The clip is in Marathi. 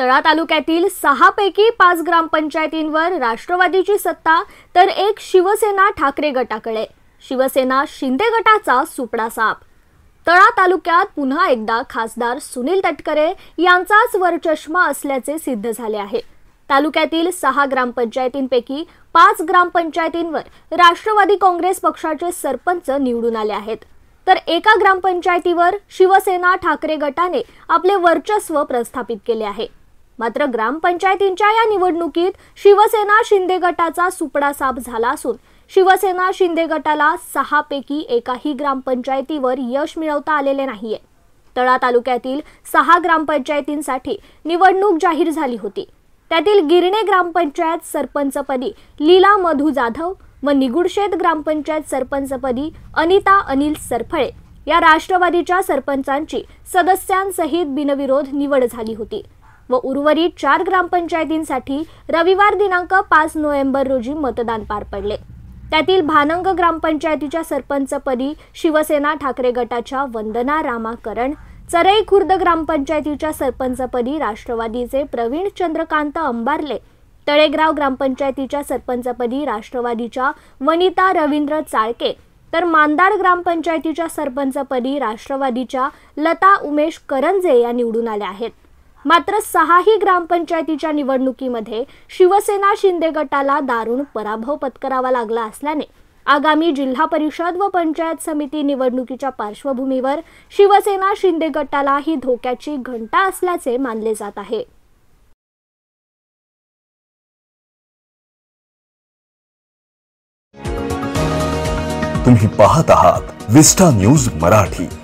तळा तालुक्यातील सहापैकी पाच ग्रामपंचायतींवर राष्ट्रवादीची सत्ता तर एक शिवसेना ठाकरे गटाकडे शिवसेना शिंदे गटाचा सुपडा साप तळा तालुक्यात पुन्हा एकदा खासदार सुनील तटकरे यांचाच वरचष्मा असल्याचे सिद्ध झाले आहे तालुक्यातील सहा ग्रामपंचायतींपैकी पाच ग्रामपंचायतींवर राष्ट्रवादी काँग्रेस पक्षाचे सरपंच निवडून आले आहेत तर एका ग्रामपंचायतीवर शिवसेना ठाकरे गटाने आपले वर्चस्व प्रस्थापित केले आहे मात्र ग्रामपंचायतींच्या या निवडणुकीत शिवसेना शिंदे गटाचा सुपडा साप झाला असून शिवसेना शिंदे गटाला सहापैकी एकाही ग्रामपंचायतीवर यश मिळवता आलेले नाहीये तळा तालुक्यातील सहा ग्रामपंचायतींसाठी निवडणूक जाहीर झाली होती त्यातील गिरणे ग्रामपंचायत सरपंचपदी लीला मधू जाधव व निगुडशेत ग्रामपंचायत सरपंचपदी अनिता अनिल सरफळे या राष्ट्रवादीच्या सरपंचांची सदस्यांसहित बिनविरोध निवड झाली होती व उर्वरित चार ग्रामपंचायतींसाठी रविवार दिनांक पाच नोव्हेंबर रोजी मतदान पार पडले त्यातील भानंग ग्रामपंचायतीच्या सरपंचपदी शिवसेना ठाकरे गटाच्या वंदना रामाकरण चरई खुर्द ग्रामपंचायतीच्या सरपंचपदी राष्ट्रवादीचे प्रवीण चंद्रकांत अंबारले तळेगाव ग्रामपंचायतीच्या सरपंचपदी राष्ट्रवादीच्या वनिता रवींद्र चाळके तर मांदाड ग्रामपंचायतीच्या सरपंचपदी राष्ट्रवादीच्या लता उमेश करंजे या निवडून आल्या आहेत मात्र सहाही ग्रामपंचायतीच्या निवडणुकीमध्ये शिवसेना शिंदे गटाला दारुण पराभव पत्करावा लागला असल्याने आगामी जिल्हा परिषद व पंचायत समिती निवडणुकीच्या पार्श्वभूमीवर शिवसेना शिंदे गटाला ही धोक्याची घंटा असल्याचे मानले जात आहे तुम्ही पाहत आहात विस्टा न्यूज मराठी